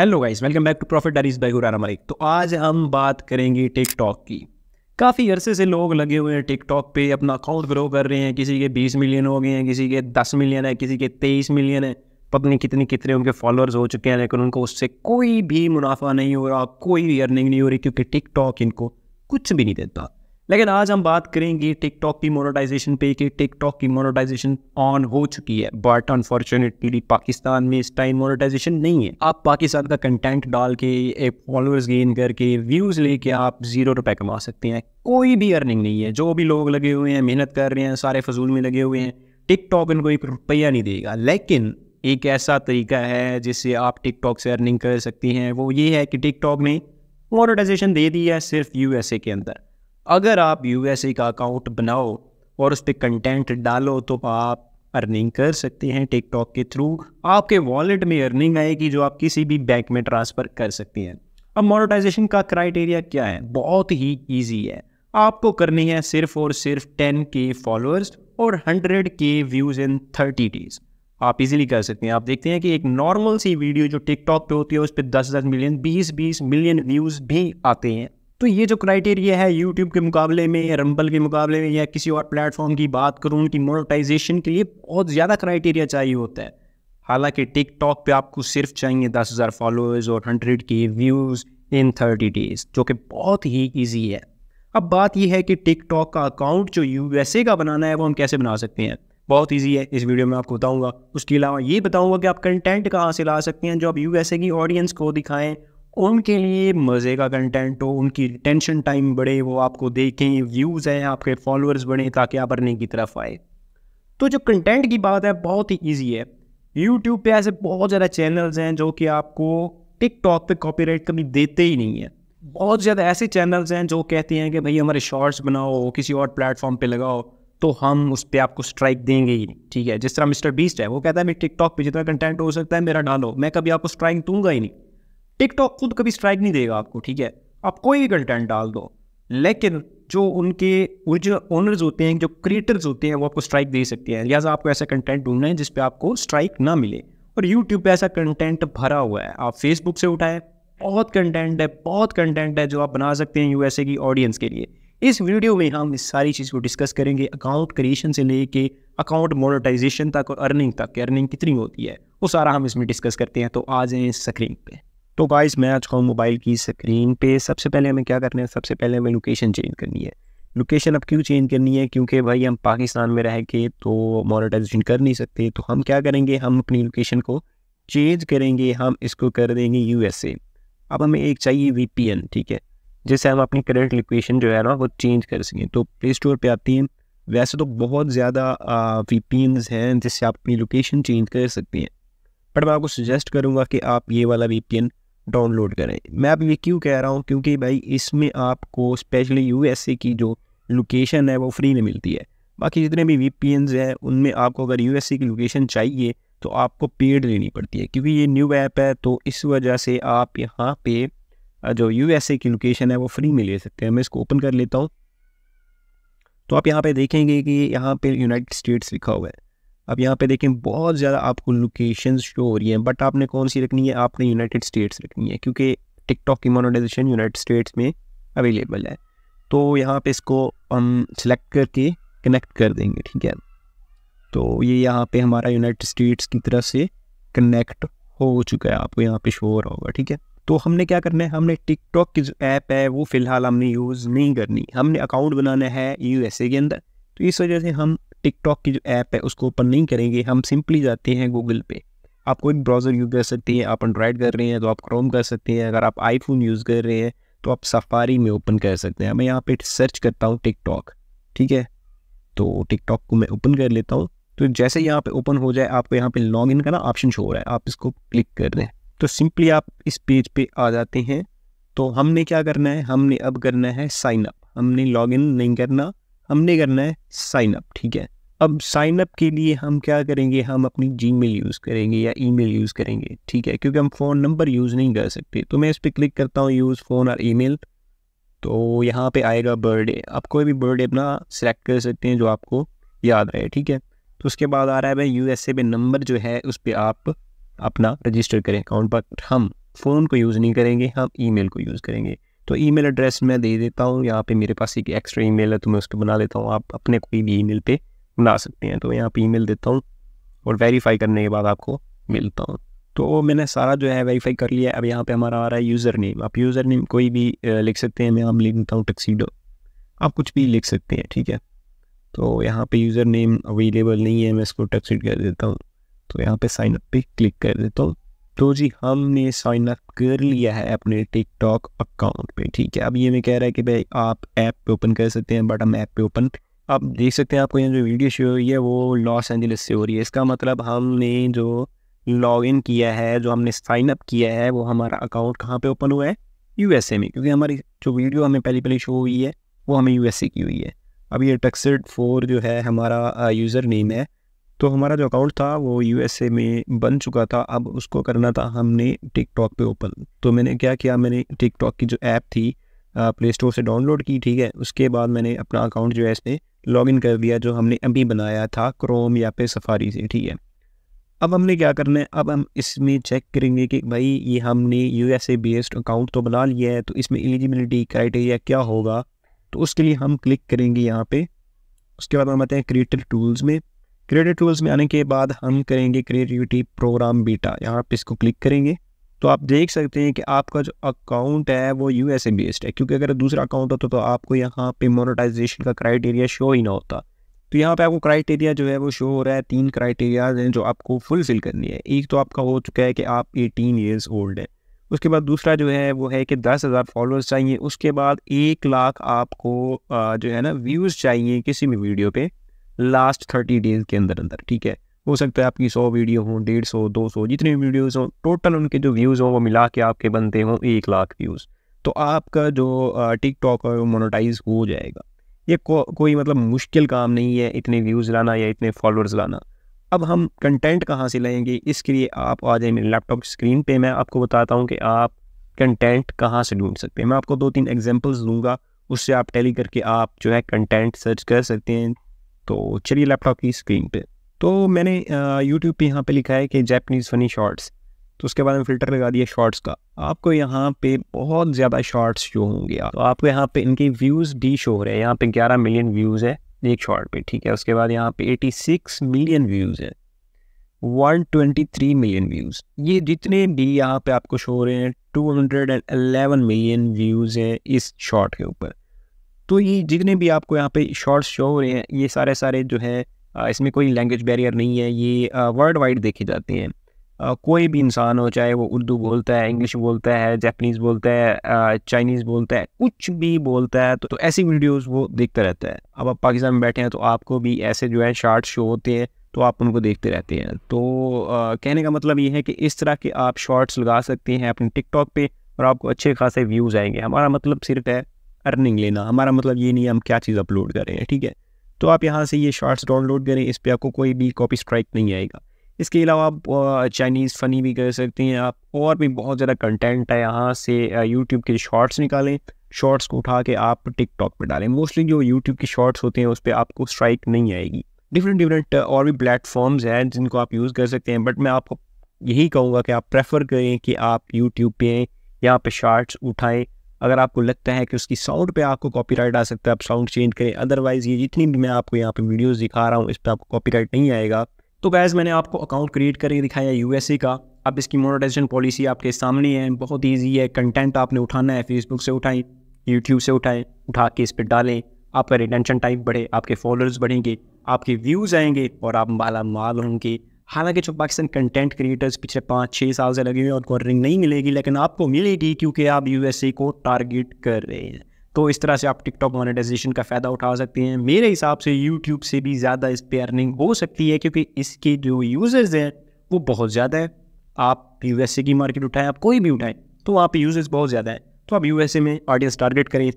hello guys welcome back to profit diaries by Malik तो आज हम बात करेंगे टिकटॉक की काफ़ी अरसे से लोग लगे हुए हैं टिकटॉक पे अपना अकाउंट ग्रो कर रहे हैं किसी के 20 मिलियन हो गए हैं किसी के 10 मिलियन है किसी के 23 मिलियन है पता नहीं कितने कितने उनके फॉलोअर्स हो चुके हैं लेकिन उनको उससे कोई भी मुनाफा नहीं हो रहा कोई भी अर्निंग नहीं हो रही क्योंकि टिकटॉक इनको कुछ भी नहीं देता लेकिन आज हम बात करेंगे टिकटॉक की मोनोटाइजेशन पे कि टिकटॉक की मोनोटाइजेशन ऑन हो चुकी है बट अनफॉर्चुनेटली पाकिस्तान में इस टाइम मोनोटाइजेशन नहीं है आप पाकिस्तान का कंटेंट डाल के फॉलोअर्स गेन करके व्यूज़ लेके आप जीरो रुपए कमा सकते हैं कोई भी अर्निंग नहीं है जो भी लोग लगे हुए हैं मेहनत कर रहे हैं सारे फजूल में लगे हुए हैं टिकटॉक इनको एक रुपया नहीं देगा लेकिन एक ऐसा तरीका है जिससे आप टिकटॉक से अर्निंग कर सकती हैं वो ये है कि टिकटॉक ने मोनोटाइजेशन दे दी है सिर्फ यूएसए के अंदर अगर आप यूएसए का अकाउंट बनाओ और उस पर कंटेंट डालो तो आप अर्निंग कर सकते हैं टिकटॉक के थ्रू आपके वॉलेट में अर्निंग आएगी जो आप किसी भी बैंक में ट्रांसफ़र कर सकते हैं अब मोनेटाइजेशन का क्राइटेरिया क्या है बहुत ही ईजी है आपको करनी है सिर्फ और सिर्फ टेन के फॉलोअर्स और हंड्रेड के व्यूज़ इन थर्टी डेज़ आप इजीली कर सकते हैं आप देखते हैं कि एक नॉर्मल सी वीडियो जो टिकटॉक पे होती है उस पर दस दस मिलियन बीस बीस मिलियन व्यूज़ भी आते हैं तो ये जो क्राइटेरिया है यूट्यूब के मुकाबले में या रंबल के मुकाबले में या किसी और प्लेटफॉर्म की बात करूँ उनकी मोनोटाइजेशन के लिए बहुत ज़्यादा क्राइटेरिया चाहिए होता है हालांकि टिकटॉक पे आपको सिर्फ चाहिए दस हज़ार फॉलोअर्स और हंड्रेड के व्यूज़ इन थर्टी डेज जो कि बहुत ही ईजी है अब बात यह है कि टिकटॉक का अकाउंट जो यू का बनाना है वो हम कैसे बना सकते हैं बहुत ईजी है इस वीडियो में आपको बताऊँगा उसके अलावा ये बताऊँगा कि आप कंटेंट कहाँ से ला सकते हैं जो आप यू की ऑडियंस को दिखाएं उनके लिए मज़े का कंटेंट हो तो उनकी टेंशन टाइम बढ़े वो आपको देखें व्यूज़ हैं आपके फॉलोअर्स बढ़ें ताकि आप अर्निंग की तरफ आए तो जो कंटेंट की बात है बहुत ही ईजी है यूट्यूब पे ऐसे बहुत ज़्यादा चैनल्स हैं जो कि आपको टिकटॉक पे कॉपीराइट कभी देते ही नहीं है बहुत ज़्यादा ऐसे चैनल्स हैं जो कहते हैं कि भाई हमारे शॉर्ट्स बनाओ किसी और प्लेटफॉर्म पे लगाओ तो हम उस पर आपको स्ट्राइक देंगे ही नहीं ठीक है जिस तरह मिस्टर बीस्ट है वो कहता है मैं टिकटॉक पे जितना कंटेंट हो सकता है मेरा डालो मैं कभी आपको स्ट्राइक दूंगा ही नहीं टिकटॉक खुद कभी स्ट्राइक नहीं देगा आपको ठीक है आप कोई भी कंटेंट डाल दो लेकिन जो उनके ओरिजिनल ओनर्स होते हैं जो क्रिएटर्स होते हैं वो आपको स्ट्राइक दे सकते हैं लिहाजा आपको ऐसा कंटेंट ढूंढना है जिसपे आपको स्ट्राइक ना मिले और यूट्यूब पर ऐसा कंटेंट भरा हुआ है आप फेसबुक से उठाएं बहुत कंटेंट है बहुत कंटेंट है जो आप बना सकते हैं यूएसए की ऑडियंस के लिए इस वीडियो में हम इस सारी चीज़ को डिस्कस करेंगे अकाउंट क्रिएशन से लेके अकाउंट मोनेटाइजेशन तक और अर्निंग तक अर्निंग कितनी होती है वो सारा हम इसमें डिस्कस करते हैं तो आ जाएँ स्क्रीन पर तो गाइस मैं आ चुका हूँ मोबाइल की स्क्रीन पे सबसे पहले हमें क्या करना है सबसे पहले हमें लोकेशन चेंज करनी है लोकेशन अब क्यों चेंज करनी है क्योंकि भाई हम पाकिस्तान में रह के तो मोनेटाइजेशन कर नहीं सकते तो हम क्या करेंगे हम अपनी लोकेशन को चेंज करेंगे हम इसको कर देंगे यू अब हमें एक चाहिए वीपीएन ठीक है जिससे हम अपनी करेंट लोकेशन जो है ना वो चेंज कर सकें तो प्ले स्टोर पर आती हैं वैसे तो बहुत ज़्यादा वी हैं जिससे आप अपनी लोकेशन चेंज कर सकते हैं बट मैं आपको सजेस्ट करूँगा कि आप ये वाला वी डाउनलोड करें मैं अब ये क्यों कह रहा हूँ क्योंकि भाई इसमें आपको स्पेशली यूएसए की जो लोकेशन है वो फ्री में मिलती है बाकी जितने भी वी हैं उनमें आपको अगर यूएसए की लोकेशन चाहिए तो आपको पेड लेनी पड़ती है क्योंकि ये न्यू ऐप है तो इस वजह से आप यहाँ पे जो यूएसए की लोकेशन है वो फ्री में ले सकते हैं मैं इसको ओपन कर लेता हूँ तो आप यहाँ पे देखेंगे कि यहाँ पे यूनाइटेड स्टेट्स लिखा हुआ है अब यहाँ पे देखें बहुत ज़्यादा आपको लोकेशन शो हो रही हैं बट आपने कौन सी रखनी है आपने यूनाइटेड स्टेट्स रखनी है क्योंकि टिकटॉक की मोनोटाइजेशन यूनाइटेड स्टेट्स में अवेलेबल है तो यहाँ पे इसको हम सिलेक्ट करके कनेक्ट कर देंगे ठीक है तो ये यहाँ पे हमारा यूनाइटेड स्टेट्स की तरफ से कनेक्ट हो चुका है आपको यहाँ पे शो हो रहा होगा ठीक है तो हमने क्या करना है हमने टिकटॉक की जो ऐप है वो फ़िलहाल हमने यूज़ नहीं करनी हमने अकाउंट बनाना है यू के अंदर तो इस वजह से हम टिकटॉक की जो ऐप है उसको ओपन नहीं करेंगे हम सिंपली जाते हैं गूगल पे आप कोई भी ब्राउज़र यूज़ कर सकते हैं आप एंड्रॉयड कर रहे हैं तो आप क्रोम कर सकते हैं अगर आप आईफोन यूज़ कर रहे हैं तो आप सफारी में ओपन कर सकते हैं मैं यहाँ पे सर्च करता हूँ टिकटॉक ठीक है तो टिकटॉक को मैं ओपन कर लेता हूँ तो जैसे यहाँ पे ओपन हो जाए आपको यहाँ पे लॉग इन का ना ऑप्शन शो हो रहा है आप इसको क्लिक कर दें तो सिंपली आप इस पेज पे आ जाते हैं तो हमने क्या करना है हमने अब करना है साइन अप हमने लॉग इन नहीं करना हमने करना है साइन अप ठीक है अब साइन अप के लिए हम क्या करेंगे हम अपनी जी मेल यूज़ करेंगे या ई मेल यूज़ करेंगे ठीक है क्योंकि हम फ़ोन नंबर यूज़ नहीं कर सकते तो मैं इस पर क्लिक करता हूँ यूज़ फ़ोन और ई मेल तो यहाँ पे आएगा बर्थडे आप कोई भी बर्थडे अपना सेलेक्ट कर सकते हैं जो आपको याद रहे ठीक है तो उसके बाद आ रहा है भाई यू एस ए पे नंबर जो है उस पर आप अपना रजिस्टर करें अकाउंट पर हम फ़ोन को यूज़ नहीं करेंगे हम ई मेल को यूज़ करेंगे तो ई मेल एड्रेस मैं दे देता हूँ यहाँ पे मेरे पास एक एक्स्ट्रा मेल है तो मैं उसको बना लेता हूँ आप अपने कोई भी मेल पे बना सकते हैं तो यहाँ पे मेल देता हूँ और वेरीफाई करने के बाद आपको मिलता हूँ तो मैंने सारा जो है वेरीफाई कर लिया अब यहाँ पे हमारा आ रहा है यूज़र नेम आप यूज़र नेम कोई भी लिख सकते हैं मैं आप लिख देता हूँ टक्सीडो आप कुछ भी लिख सकते हैं ठीक है तो यहाँ पे यूज़र नेम अवेलेबल नहीं है मैं इसको टक्सीड कर देता हूँ तो यहाँ पर साइनअप पर क्लिक कर देता हूँ तो जी हमने साइन अप कर लिया है अपने टिकटॉक अकाउंट पे ठीक है अब ये मैं कह रहा है कि भाई आप ऐप पे ओपन कर सकते हैं बट हम ऐप पे ओपन आप देख सकते हैं आपको यहाँ जो वीडियो शो हुई है वो लॉस एंजलिस से हो रही है इसका मतलब हमने जो लॉग इन किया है जो हमने साइन अप किया है वो हमारा अकाउंट कहाँ पे ओपन हुआ है यूएसए में क्योंकि हमारी जो वीडियो हमें पहली पहली शो हुई है वो हमें यूएसए की हुई है अब ये टक्सड फोर जो है हमारा यूज़र नेम है तो हमारा जो अकाउंट था वो यूएसए में बन चुका था अब उसको करना था हमने टिकटॉक पे ओपन तो मैंने क्या किया मैंने टिकटॉक की जो ऐप थी प्ले स्टोर से डाउनलोड की ठीक है उसके बाद मैंने अपना अकाउंट जो है इसमें इन कर दिया जो हमने अभी बनाया था क्रोम या पे सफारी से ठीक है अब हमने क्या करना है अब हम इसमें चेक करेंगे कि भाई ये हमने U S A based account तो बना लिया है तो इसमें एलिजिबिलिटी क्राइटेरिया क्या होगा तो उसके लिए हम क्लिक करेंगे यहाँ पे उसके बाद हम आते हैं क्रिएटर टूल्स में क्रिएटिव टूल्स में आने के बाद हम करेंगे क्रिएटिविटी प्रोग्राम बीटा यहाँ पे इसको क्लिक करेंगे तो आप देख सकते हैं कि आपका जो अकाउंट है वो यू एस बेस्ड है क्योंकि अगर दूसरा अकाउंट होता तो, तो आपको यहाँ पे मोनेटाइजेशन का क्राइटेरिया शो ही ना होता तो यहाँ पे आपको क्राइटेरिया जो है वो शो हो रहा है तीन क्राइटेरियाज हैं जो आपको फुलफिल करनी है एक तो आपका हो चुका है कि आप एटीन ईयर्स ओल्ड है उसके बाद दूसरा जो है वो है कि दस हज़ार फॉलोअर्स चाहिए उसके बाद एक लाख आपको जो है ना व्यूज़ चाहिए किसी भी वीडियो पे लास्ट थर्टी डेज के अंदर अंदर ठीक है हो सकता है आपकी सौ वीडियो हो डेढ़ सौ दो सौ जितने वीडियोज़ हों टोटल उनके जो व्यूज़ हों वो मिला के आपके बनते हों एक लाख व्यूज़ तो आपका जो टिकट है वो मोनोटाइज हो जाएगा ये को, कोई मतलब मुश्किल काम नहीं है इतने व्यूज़ लाना या इतने फॉलोअर्स लाना अब हम कंटेंट कहाँ से लाएंगे इसके लिए आप आ जाए मेरे लैपटॉप स्क्रीन पे मैं आपको बताता हूँ कि आप कंटेंट कहाँ से ढूंढ सकते हैं मैं आपको दो तीन एग्जांपल्स दूंगा उससे आप टैली करके आप जो है कंटेंट सर्च कर सकते हैं तो चलिए लैपटॉप की स्क्रीन पे तो मैंने यूट्यूब पे यहाँ पे लिखा है कि जैपनीज़ फ़नी शॉर्ट्स तो उसके बाद में फ़िल्टर लगा दिया शॉर्ट्स का आपको यहाँ पे बहुत ज़्यादा शॉर्ट्स शो होंगे तो आपको यहाँ पे इनके व्यूज़ भी शो हो रहे हैं यहाँ पे 11 मिलियन व्यूज़ है एक शॉर्ट पे ठीक है उसके बाद यहाँ पे 86 मिलियन व्यूज़ है 123 मिलियन व्यूज़ ये जितने भी यहाँ पे आपको शो हो रहे हैं 211 मिलियन व्यूज़ है इस शॉर्ट के ऊपर तो ये जितने भी आपको यहाँ पे शॉर्ट्स शो हो रहे हैं ये सारे सारे जो है इसमें कोई लैंग्वेज बैरियर नहीं है ये वर्ल्ड वाइड देखे जाते हैं कोई भी इंसान हो चाहे वो उर्दू बोलता है इंग्लिश बोलता है जैपनीज़ बोलता है चाइनीज़ बोलता है कुछ भी बोलता है तो, तो ऐसी वीडियोस वो देखता रहता है अब आप पाकिस्तान में बैठे हैं तो आपको भी ऐसे जो है शार्ट शो होते हैं तो आप उनको देखते रहते हैं तो आ, कहने का मतलब ये है कि इस तरह के आप शॉर्ट्स लगा सकते हैं अपने टिकटॉक पर और आपको अच्छे खासे व्यूज़ आएंगे हमारा मतलब सिर्फ है अर्निंग लेना हमारा मतलब ये नहीं है हम क्या चीज़ अपलोड कर रहे हैं ठीक है तो आप यहाँ से ये शॉर्ट्स डाउनलोड करें इस पर आपको कोई भी कॉपी स्ट्राइक नहीं आएगा इसके अलावा आप चाइनीज़ फ़नी भी कर सकते हैं आप और भी बहुत ज़्यादा कंटेंट है यहाँ से यूट्यूब के शॉर्ट्स निकालें शॉर्ट्स को उठा के आप टिकटॉक पर डालें मोस्टली जो यूट्यूब के शॉर्ट्स होते हैं उस पर आपको स्ट्राइक नहीं आएगी डिफरेंट डिफरेंट और भी प्लेटफॉर्म्स हैं जिनको आप यूज़ कर सकते हैं बट मैं आपको यही कहूँगा कि आप प्रेफर करें कि आप यूट्यूब पे यहाँ पे शार्ट्स उठाएं अगर आपको लगता है कि उसकी साउंड पे आपको कॉपीराइट आ सकता है आप साउंड चेंज करें अदरवाइज़ ये जितनी भी मैं आपको यहाँ पे वीडियोस दिखा रहा हूँ इस पर आपको कॉपीराइट नहीं आएगा तो गैज़ मैंने आपको अकाउंट क्रिएट करके दिखाया यूएसए का अब इसकी मोनोटाइजेशन पॉलिसी आपके सामने है बहुत ईजी है कंटेंट आपने उठाना है फेसबुक से उठाएं यूट्यूब से उठाएं उठा के इस पर डालें आपका रिटेंशन टाइम बढ़े आपके फॉलोअर्स बढ़ेंगे आपके व्यूज़ आएंगे और आप माला माल होंगे हालांकि जो पाकिस्तान कंटेंट क्रिएटर्स पिछले पाँच छः साल से लगे हुए हैं उनको अर्निंग नहीं मिलेगी लेकिन आपको मिलेगी क्योंकि आप यू को टारगेट कर रहे हैं तो इस तरह से आप टिकटॉक मोनेटाइजेशन का फ़ायदा उठा सकते हैं मेरे हिसाब से यूट्यूब से भी ज़्यादा इस पर अर्निंग हो सकती है क्योंकि इसके जो यूज़र्स हैं वो बहुत ज़्यादा है आप यू की मार्केट उठाएं आप कोई भी उठाएं तो आप यूज़र्स बहुत ज़्यादा हैं तो आप यू में ऑडियंस टारगेट करें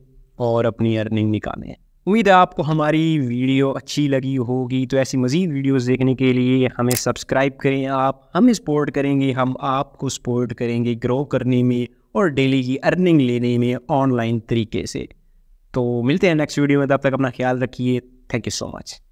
और अपनी अर्निंग निकालें उम्मीद है आपको हमारी वीडियो अच्छी लगी होगी तो ऐसी मज़ीद वीडियोस देखने के लिए हमें सब्सक्राइब करें आप हमें सपोर्ट करेंगे हम आपको सपोर्ट करेंगे ग्रो करने में और डेली की अर्निंग लेने में ऑनलाइन तरीके से तो मिलते हैं नेक्स्ट वीडियो में तब तक अपना ख्याल रखिए थैंक यू सो मच